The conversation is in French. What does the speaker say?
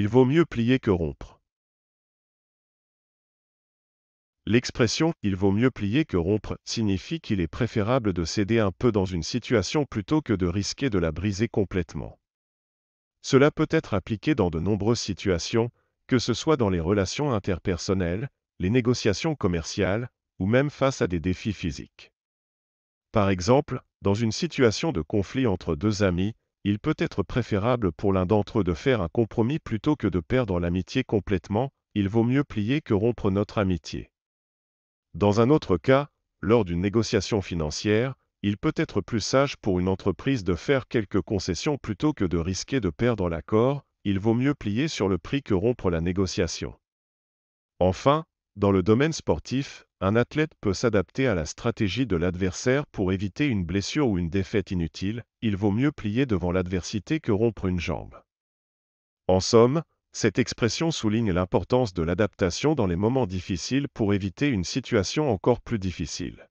Il vaut mieux plier que rompre. L'expression il vaut mieux plier que rompre signifie qu'il est préférable de céder un peu dans une situation plutôt que de risquer de la briser complètement. Cela peut être appliqué dans de nombreuses situations, que ce soit dans les relations interpersonnelles, les négociations commerciales, ou même face à des défis physiques. Par exemple, dans une situation de conflit entre deux amis, il peut être préférable pour l'un d'entre eux de faire un compromis plutôt que de perdre l'amitié complètement, il vaut mieux plier que rompre notre amitié. Dans un autre cas, lors d'une négociation financière, il peut être plus sage pour une entreprise de faire quelques concessions plutôt que de risquer de perdre l'accord, il vaut mieux plier sur le prix que rompre la négociation. Enfin, dans le domaine sportif, un athlète peut s'adapter à la stratégie de l'adversaire pour éviter une blessure ou une défaite inutile, il vaut mieux plier devant l'adversité que rompre une jambe. En somme, cette expression souligne l'importance de l'adaptation dans les moments difficiles pour éviter une situation encore plus difficile.